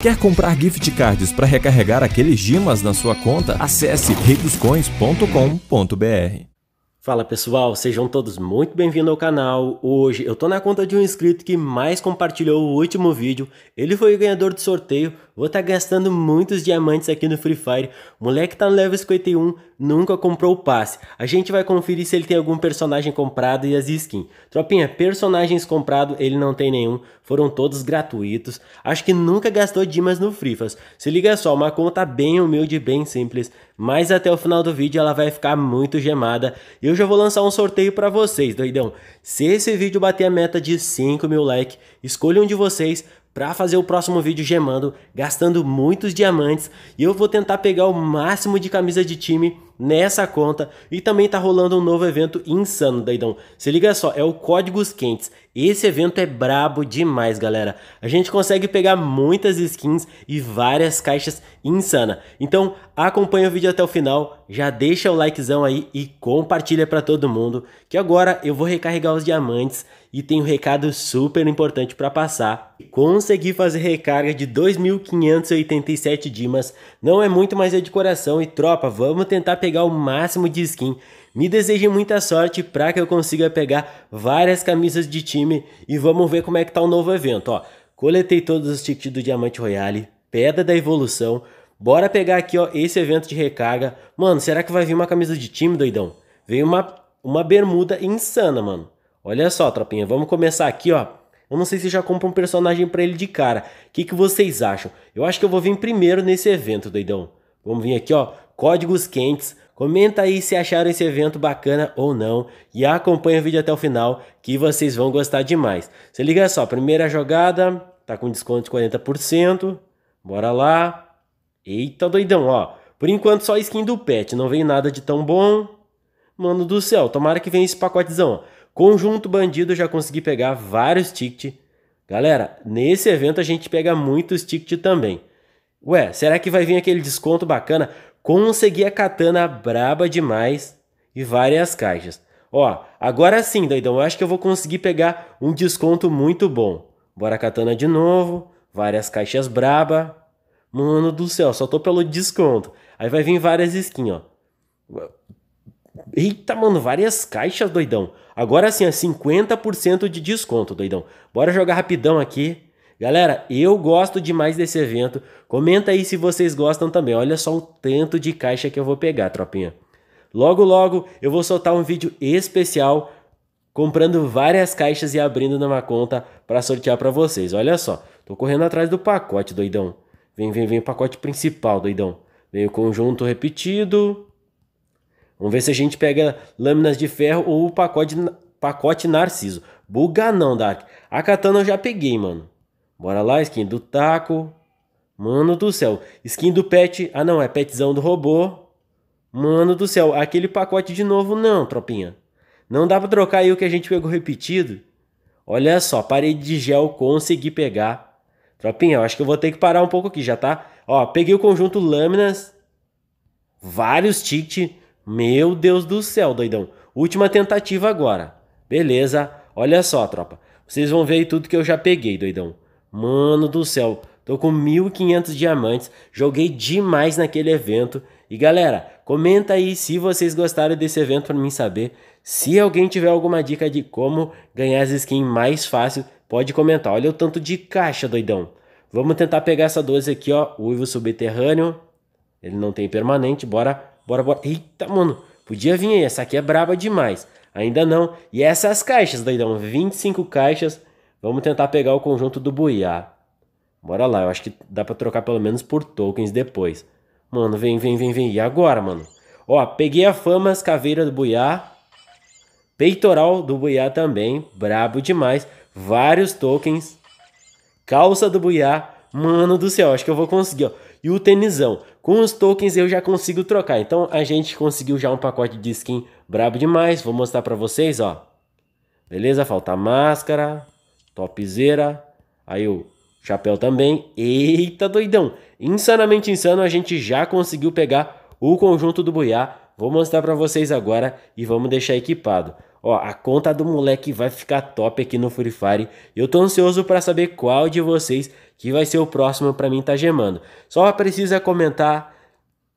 Quer comprar gift cards para recarregar aqueles gimas na sua conta? Acesse reidoscoins.com.br. Fala pessoal, sejam todos muito bem-vindos ao canal. Hoje eu tô na conta de um inscrito que mais compartilhou o último vídeo. Ele foi o ganhador do sorteio Vou tá gastando muitos diamantes aqui no Free Fire. O moleque tá no level 51, nunca comprou o passe. A gente vai conferir se ele tem algum personagem comprado e as skins. Tropinha, personagens comprado ele não tem nenhum. Foram todos gratuitos. Acho que nunca gastou dimas no Free Fire. Se liga só, uma conta bem humilde, bem simples. Mas até o final do vídeo ela vai ficar muito gemada. E eu já vou lançar um sorteio para vocês, doidão. Se esse vídeo bater a meta de 5 mil likes, escolha um de vocês para fazer o próximo vídeo gemando, gastando muitos diamantes, e eu vou tentar pegar o máximo de camisa de time nessa conta e também tá rolando um novo evento insano, daidão Se liga só, é o Códigos Quentes. Esse evento é brabo demais, galera. A gente consegue pegar muitas skins e várias caixas insana. Então, acompanha o vídeo até o final, já deixa o likezão aí e compartilha para todo mundo, que agora eu vou recarregar os diamantes e tem um recado super importante para passar. Consegui fazer recarga de 2.587 dimas não é muito, mas é de coração. E tropa, vamos tentar pegar o máximo de skin. Me desejem muita sorte para que eu consiga pegar várias camisas de time. E vamos ver como é que tá o novo evento. Ó, coletei todos os tickets do Diamante Royale, Pedra da Evolução. Bora pegar aqui, ó, esse evento de recarga. Mano, será que vai vir uma camisa de time, doidão? Veio uma, uma bermuda insana, mano. Olha só, tropinha, vamos começar aqui, ó, eu não sei se já compra um personagem para ele de cara. O que, que vocês acham? Eu acho que eu vou vir primeiro nesse evento, doidão. Vamos vir aqui, ó. Códigos quentes. Comenta aí se acharam esse evento bacana ou não e acompanha o vídeo até o final que vocês vão gostar demais. Se liga só, primeira jogada, tá com desconto de 40%. Bora lá. Eita doidão, ó. Por enquanto só skin do pet, não veio nada de tão bom. Mano do céu, tomara que venha esse pacotezão, ó. Conjunto Bandido, já consegui pegar vários tickets. Galera, nesse evento a gente pega muitos tickets também. Ué, será que vai vir aquele desconto bacana? Consegui a katana braba demais e várias caixas. Ó, agora sim, doidão, eu acho que eu vou conseguir pegar um desconto muito bom. Bora katana de novo, várias caixas braba. Mano do céu, só tô pelo desconto. Aí vai vir várias skins, ó. Eita, mano, várias caixas, doidão. Agora assim, é 50% de desconto, doidão. Bora jogar rapidão aqui. Galera, eu gosto demais desse evento. Comenta aí se vocês gostam também. Olha só o tanto de caixa que eu vou pegar, tropinha. Logo, logo eu vou soltar um vídeo especial comprando várias caixas e abrindo numa conta para sortear para vocês. Olha só, tô correndo atrás do pacote, doidão. Vem, vem, vem o pacote principal, doidão. Vem o conjunto repetido. Vamos ver se a gente pega lâminas de ferro ou o pacote, pacote Narciso. Buga não, Dark. A katana eu já peguei, mano. Bora lá, skin do taco. Mano do céu. Skin do pet. Ah, não, é petzão do robô. Mano do céu. Aquele pacote de novo não, tropinha. Não dá pra trocar aí o que a gente pegou repetido. Olha só, parede de gel consegui pegar. Tropinha, eu acho que eu vou ter que parar um pouco aqui, já tá? Ó, peguei o conjunto lâminas. Vários tickets meu Deus do céu, doidão. Última tentativa agora. Beleza. Olha só, tropa. Vocês vão ver aí tudo que eu já peguei, doidão. Mano do céu. Tô com 1.500 diamantes. Joguei demais naquele evento. E galera, comenta aí se vocês gostaram desse evento para mim saber. Se alguém tiver alguma dica de como ganhar as skins mais fácil, pode comentar. Olha o tanto de caixa, doidão. Vamos tentar pegar essa 12 aqui, ó. Uivo subterrâneo. Ele não tem permanente. Bora Bora, bora. Eita, mano. Podia vir aí. Essa aqui é braba demais. Ainda não. E essas caixas, doidão. 25 caixas. Vamos tentar pegar o conjunto do Buiá. Bora lá. Eu acho que dá pra trocar pelo menos por tokens depois. Mano, vem, vem, vem, vem. E agora, mano? Ó, peguei a Famas Caveira do Buiá. Peitoral do Buiá também. Brabo demais. Vários tokens. Calça do Buiá. Mano do céu, acho que eu vou conseguir, ó. E o tenisão com os tokens eu já consigo trocar. Então a gente conseguiu já um pacote de skin brabo demais. Vou mostrar para vocês, ó. Beleza? Falta máscara, topzera, aí o chapéu também. Eita doidão! Insanamente insano, a gente já conseguiu pegar o conjunto do Boiá. Vou mostrar para vocês agora e vamos deixar equipado. Ó, a conta do moleque vai ficar top aqui no Free Fire. Eu tô ansioso para saber qual de vocês que vai ser o próximo para mim tá gemando. Só precisa comentar,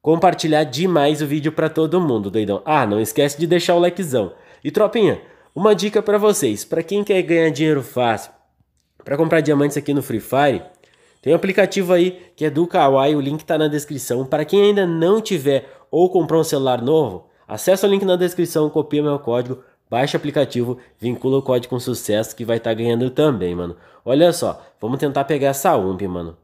compartilhar demais o vídeo para todo mundo, doidão. Ah, não esquece de deixar o likezão. E tropinha, uma dica para vocês, para quem quer ganhar dinheiro fácil, para comprar diamantes aqui no Free Fire, tem um aplicativo aí que é do Kawaii, o link tá na descrição. Para quem ainda não tiver ou comprou um celular novo, acessa o link na descrição, copia meu código Baixa o aplicativo, vincula o código com sucesso que vai estar tá ganhando também, mano. Olha só, vamos tentar pegar essa UMP, mano.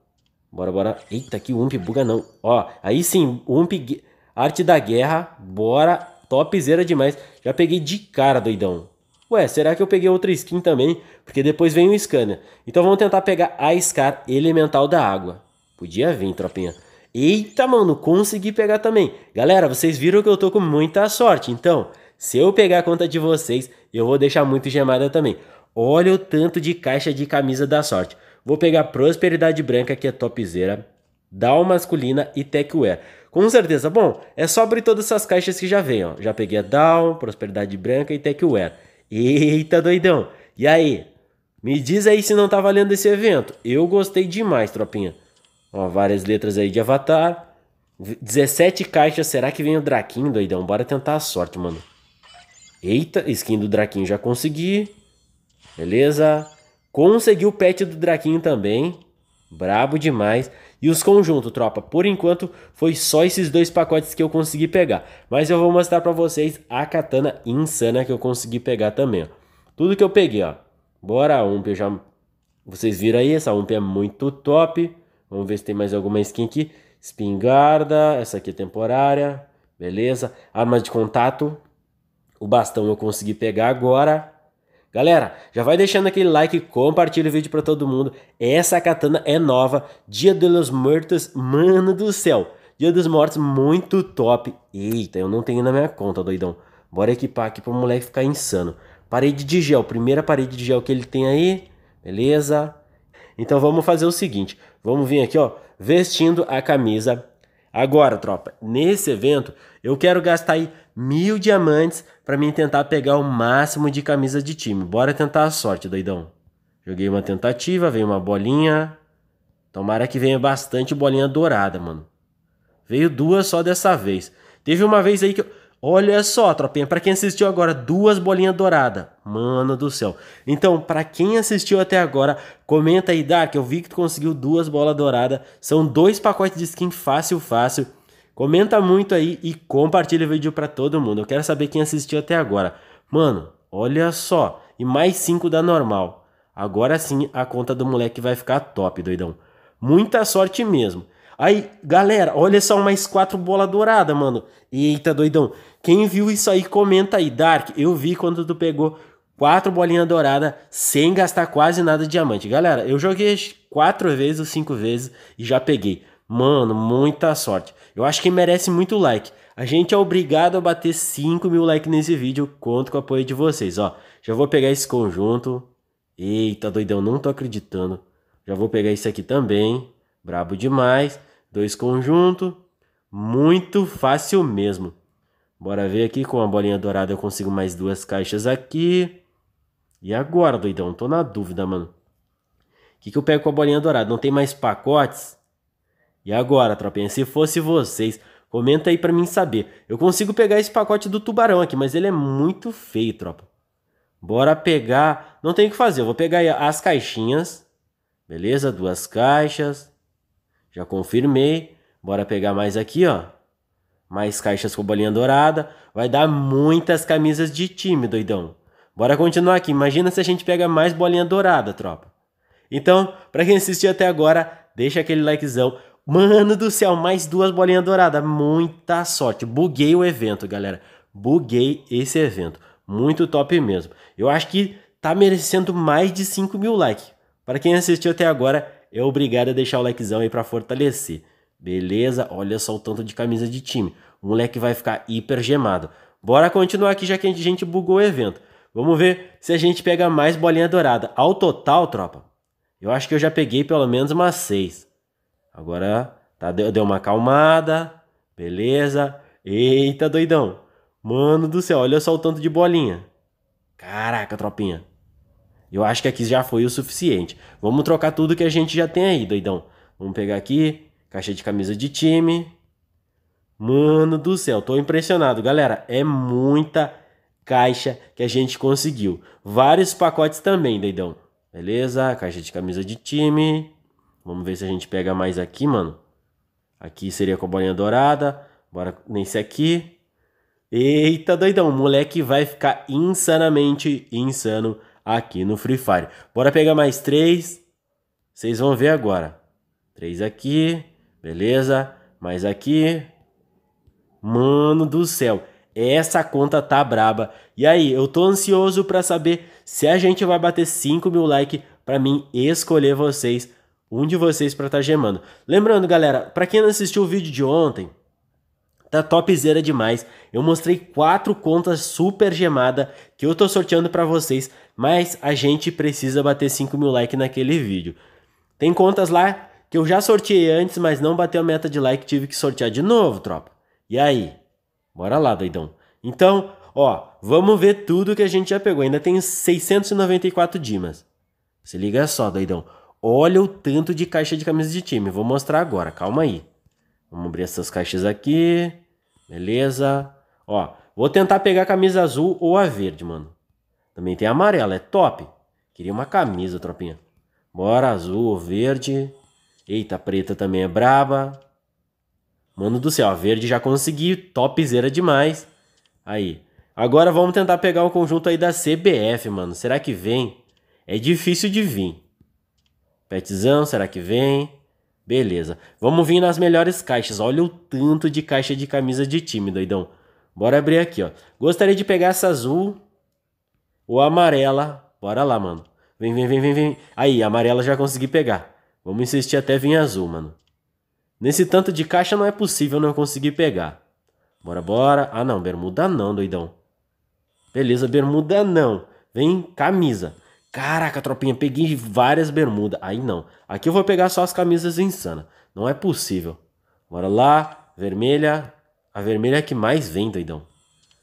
Bora, bora. Eita, que UMP, buga não. Ó, aí sim, UMP, arte da guerra, bora. Topzera demais. Já peguei de cara, doidão. Ué, será que eu peguei outra skin também? Porque depois vem o Scanner. Então vamos tentar pegar a Scar Elemental da Água. Podia vir, tropinha. Eita, mano, consegui pegar também. Galera, vocês viram que eu tô com muita sorte, então... Se eu pegar a conta de vocês, eu vou deixar muito gemada também. Olha o tanto de caixa de camisa da sorte. Vou pegar Prosperidade Branca, que é topzera, Down Masculina e Techwear. Com certeza. Bom, é só abrir todas essas caixas que já vem, ó. Já peguei a Down, Prosperidade Branca e Techwear. Eita, doidão. E aí? Me diz aí se não tá valendo esse evento. Eu gostei demais, tropinha. Ó, várias letras aí de Avatar. 17 caixas. Será que vem o Draquinho, doidão? Bora tentar a sorte, mano. Eita, skin do Draquinho já consegui. Beleza? Consegui o pet do Draquinho também. Brabo demais. E os conjuntos, tropa. Por enquanto, foi só esses dois pacotes que eu consegui pegar. Mas eu vou mostrar pra vocês a katana insana que eu consegui pegar também. Ó. Tudo que eu peguei, ó. Bora, Ump. Eu já... Vocês viram aí, essa Ump é muito top. Vamos ver se tem mais alguma skin aqui. Espingarda. Essa aqui é temporária. Beleza. Arma de contato. O bastão eu consegui pegar agora. Galera, já vai deixando aquele like, compartilha o vídeo para todo mundo. Essa katana é nova, Dia dos Mortos, mano do céu. Dia dos Mortos, muito top. Eita, eu não tenho na minha conta, doidão. Bora equipar aqui pro moleque ficar insano. Parede de gel, primeira parede de gel que ele tem aí. Beleza? Então vamos fazer o seguinte, vamos vir aqui, ó, vestindo a camisa Agora, tropa, nesse evento eu quero gastar aí mil diamantes para mim tentar pegar o máximo de camisas de time. Bora tentar a sorte, doidão. Joguei uma tentativa, veio uma bolinha. Tomara que venha bastante bolinha dourada, mano. Veio duas só dessa vez. Teve uma vez aí que eu. Olha só, tropinha, para quem assistiu agora, duas bolinhas douradas. Mano do céu. Então, para quem assistiu até agora, comenta aí, Dark, eu vi que tu conseguiu duas bolas douradas. São dois pacotes de skin fácil, fácil. Comenta muito aí e compartilha o vídeo para todo mundo. Eu quero saber quem assistiu até agora. Mano, olha só. E mais cinco da normal. Agora sim, a conta do moleque vai ficar top, doidão. Muita sorte mesmo. Aí, galera, olha só mais quatro bola dourada, mano. Eita, doidão. Quem viu isso aí, comenta aí. Dark, eu vi quando tu pegou quatro bolinhas douradas sem gastar quase nada de diamante. Galera, eu joguei quatro vezes ou cinco vezes e já peguei. Mano, muita sorte. Eu acho que merece muito like. A gente é obrigado a bater 5 mil likes nesse vídeo. Conto com o apoio de vocês, ó. Já vou pegar esse conjunto. Eita, doidão, não tô acreditando. Já vou pegar esse aqui também. Brabo demais. Dois conjunto. Muito fácil mesmo. Bora ver aqui com a bolinha dourada eu consigo mais duas caixas aqui. E agora, doidão? Tô na dúvida, mano. O que, que eu pego com a bolinha dourada? Não tem mais pacotes? E agora, tropinha? Se fosse vocês, comenta aí pra mim saber. Eu consigo pegar esse pacote do tubarão aqui, mas ele é muito feio, tropa. Bora pegar... Não tem o que fazer, eu vou pegar as caixinhas. Beleza? Duas caixas. Já confirmei. Bora pegar mais aqui, ó. Mais caixas com bolinha dourada. Vai dar muitas camisas de time, doidão. Bora continuar aqui. Imagina se a gente pega mais bolinha dourada, tropa. Então, para quem assistiu até agora, deixa aquele likezão. Mano do céu, mais duas bolinhas douradas. Muita sorte. Buguei o evento, galera. Buguei esse evento. Muito top mesmo. Eu acho que tá merecendo mais de 5 mil likes. Para quem assistiu até agora, é obrigado a deixar o likezão aí para fortalecer. Beleza? Olha só o tanto de camisa de time. O moleque vai ficar hiper gemado. Bora continuar aqui já que a gente bugou o evento. Vamos ver se a gente pega mais bolinha dourada. Ao total, tropa, eu acho que eu já peguei pelo menos umas seis. Agora tá, deu uma acalmada. Beleza. Eita, doidão. Mano do céu, olha só o tanto de bolinha. Caraca, tropinha. Eu acho que aqui já foi o suficiente. Vamos trocar tudo que a gente já tem aí, doidão. Vamos pegar aqui, caixa de camisa de time. Mano do céu, tô impressionado, galera. É muita caixa que a gente conseguiu. Vários pacotes também, doidão. Beleza, caixa de camisa de time. Vamos ver se a gente pega mais aqui, mano. Aqui seria com a bolinha dourada. Bora nesse aqui. Eita, doidão. O moleque vai ficar insanamente insano aqui no Free Fire. Bora pegar mais três. Vocês vão ver agora. Três aqui. Beleza. Mais aqui. Mano do céu. Essa conta tá braba. E aí, eu tô ansioso para saber se a gente vai bater 5 mil likes para mim escolher vocês, um de vocês para estar tá gemando. Lembrando, galera, para quem não assistiu o vídeo de ontem, tá topzera demais. Eu mostrei quatro contas super gemada que eu tô sorteando para vocês mas a gente precisa bater 5 mil likes naquele vídeo. Tem contas lá que eu já sorteei antes, mas não bateu a meta de like, tive que sortear de novo, tropa. E aí? Bora lá, doidão. Então, ó, vamos ver tudo que a gente já pegou. Ainda tem 694 dimas. Se liga só, doidão. Olha o tanto de caixa de camisa de time. Vou mostrar agora, calma aí. Vamos abrir essas caixas aqui. Beleza. Ó, vou tentar pegar a camisa azul ou a verde, mano. Também tem amarela, é top. Queria uma camisa, tropinha. Bora, azul verde. Eita, preta também é braba. Mano do céu, a verde já consegui, topzera demais. Aí. Agora vamos tentar pegar um conjunto aí da CBF, mano. Será que vem? É difícil de vir. Petzão, será que vem? Beleza. Vamos vir nas melhores caixas. Olha o tanto de caixa de camisa de time, doidão. Bora abrir aqui, ó. Gostaria de pegar essa azul ou amarela. Bora lá, mano. Vem, vem, vem, vem, vem. Aí, amarela já consegui pegar. Vamos insistir até vir azul, mano. Nesse tanto de caixa não é possível não conseguir pegar. Bora, bora. Ah, não, bermuda não, doidão. Beleza, bermuda não. Vem camisa. Caraca, tropinha, peguei várias bermudas. Aí não. Aqui eu vou pegar só as camisas insana. Não é possível. Bora lá. Vermelha. A vermelha é que mais vem, doidão.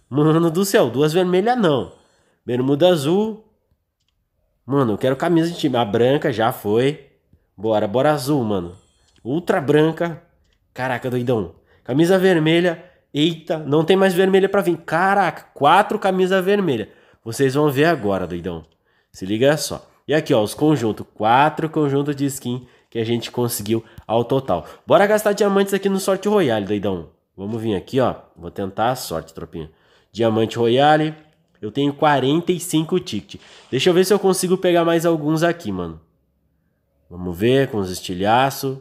Mano do céu, duas vermelhas não. Bermuda azul. Mano, eu quero camisa de time. A branca já foi. Bora, bora azul, mano. Ultra branca. Caraca, doidão. Camisa vermelha. Eita, não tem mais vermelha para vir. Caraca, quatro camisas vermelhas. Vocês vão ver agora, doidão. Se liga só. E aqui, ó, os conjuntos. Quatro conjuntos de skin que a gente conseguiu ao total. Bora gastar diamantes aqui no Sorte Royale, doidão. Vamos vir aqui, ó. Vou tentar a sorte, tropinha. Diamante Royale. Eu tenho 45 tickets. Deixa eu ver se eu consigo pegar mais alguns aqui, mano. Vamos ver com os estilhaços.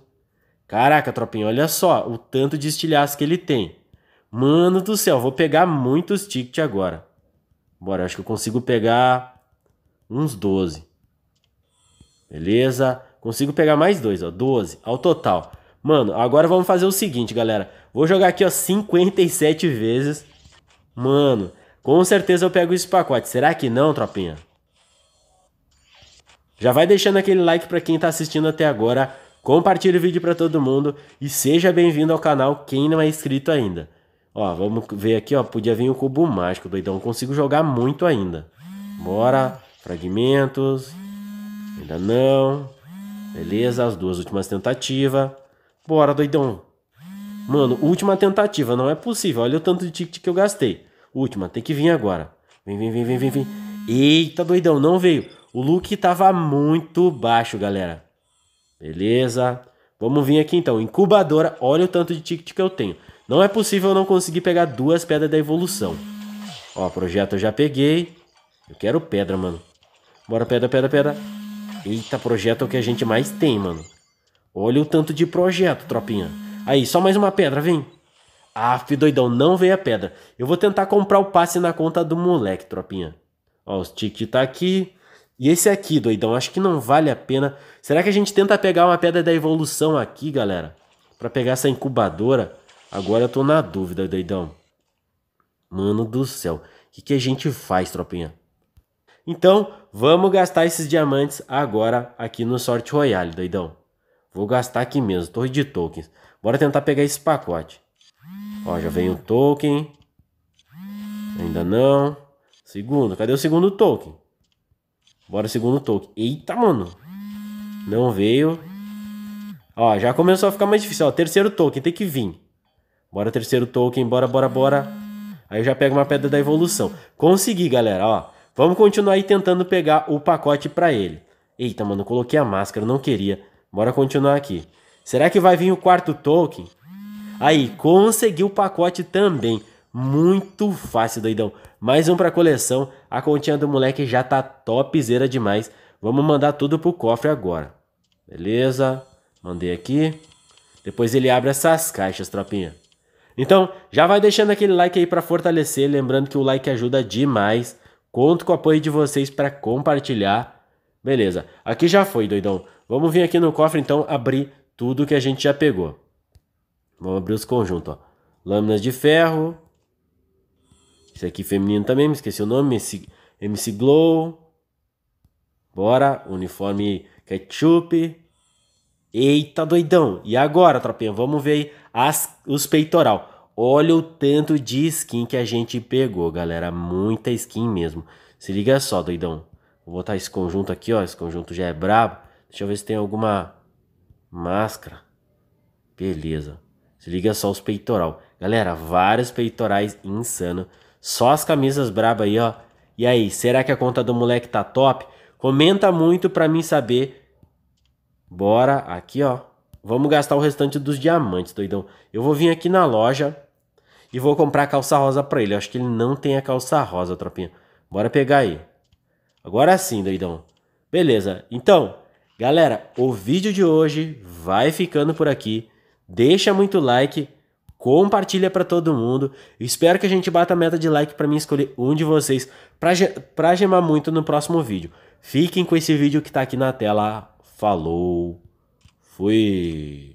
Caraca, tropinha, olha só o tanto de estilhaço que ele tem. Mano do céu, vou pegar muitos tickets agora. Bora, acho que eu consigo pegar uns 12. Beleza? Consigo pegar mais dois, ó. 12 ao total. Mano, agora vamos fazer o seguinte, galera. Vou jogar aqui, ó, 57 vezes. Mano, com certeza eu pego esse pacote. Será que não, tropinha? Já vai deixando aquele like para quem está assistindo até agora, Compartilhe o vídeo para todo mundo e seja bem-vindo ao canal quem não é inscrito ainda. Ó, vamos ver aqui, ó, podia vir o um cubo mágico, doidão, consigo jogar muito ainda. Bora, fragmentos, ainda não, beleza, as duas últimas tentativas. Bora, doidão. Mano, última tentativa, não é possível, olha o tanto de ticket que eu gastei. Última, tem que vir agora. Vem, vem, vem, vem, vem, vem. Eita, doidão, não veio. O look tava muito baixo, galera. Beleza. Vamos vir aqui então. Incubadora, olha o tanto de ticket que eu tenho. Não é possível eu não conseguir pegar duas pedras da evolução. Ó, projeto eu já peguei. Eu quero pedra, mano. Bora, pedra, pedra, pedra. Eita, projeto é o que a gente mais tem, mano. Olha o tanto de projeto, tropinha. Aí, só mais uma pedra, vem. Aff, doidão, não veio a pedra. Eu vou tentar comprar o passe na conta do moleque, tropinha. Ó, os ticket tá aqui. E esse aqui, doidão, acho que não vale a pena. Será que a gente tenta pegar uma pedra da evolução aqui, galera? Pra pegar essa incubadora? Agora eu tô na dúvida, doidão. Mano do céu. O que, que a gente faz, tropinha? Então, vamos gastar esses diamantes agora aqui no Sorte Royale, doidão. Vou gastar aqui mesmo, torre de tokens. Bora tentar pegar esse pacote. Ó, já vem o token. Ainda não. Segundo, cadê o segundo token? Bora segundo token. Eita, mano. Não veio. Ó, já começou a ficar mais difícil. Ó, terceiro token, tem que vir. Bora terceiro token, bora, bora, bora. Aí eu já pego uma pedra da evolução. Consegui, galera, ó. Vamos continuar aí tentando pegar o pacote pra ele. Eita, mano, coloquei a máscara, não queria. Bora continuar aqui. Será que vai vir o quarto token? Aí, consegui o pacote também. Muito fácil, doidão. Mais um pra coleção. A continha do moleque já tá topzera demais. Vamos mandar tudo pro cofre agora. Beleza. Mandei aqui. Depois ele abre essas caixas, tropinha. Então, já vai deixando aquele like aí para fortalecer, lembrando que o like ajuda demais. Conto com o apoio de vocês para compartilhar. Beleza. Aqui já foi, doidão. Vamos vir aqui no cofre então abrir tudo que a gente já pegou. Vamos abrir os conjuntos, ó. Lâminas de ferro. Esse aqui feminino também, me esqueci o nome. MC, MC Glow. Bora. Uniforme ketchup. Eita doidão. E agora, tropinha, vamos ver as, os peitoral. Olha o tanto de skin que a gente pegou, galera. Muita skin mesmo. Se liga só, doidão. Vou botar esse conjunto aqui, ó. Esse conjunto já é brabo. Deixa eu ver se tem alguma máscara. Beleza. Se liga só os peitoral. Galera, vários peitorais insano. Só as camisas braba aí, ó. E aí, será que a conta do moleque tá top? Comenta muito pra mim saber. Bora, aqui, ó. Vamos gastar o restante dos diamantes, doidão. Eu vou vir aqui na loja e vou comprar a calça rosa pra ele. Eu acho que ele não tem a calça rosa, tropinha. Bora pegar aí. Agora sim, doidão. Beleza. Então, galera, o vídeo de hoje vai ficando por aqui deixa muito like, compartilha para todo mundo. Espero que a gente bata a meta de like para mim escolher um de vocês para gemar muito no próximo vídeo. Fiquem com esse vídeo que está aqui na tela. Falou. Fui.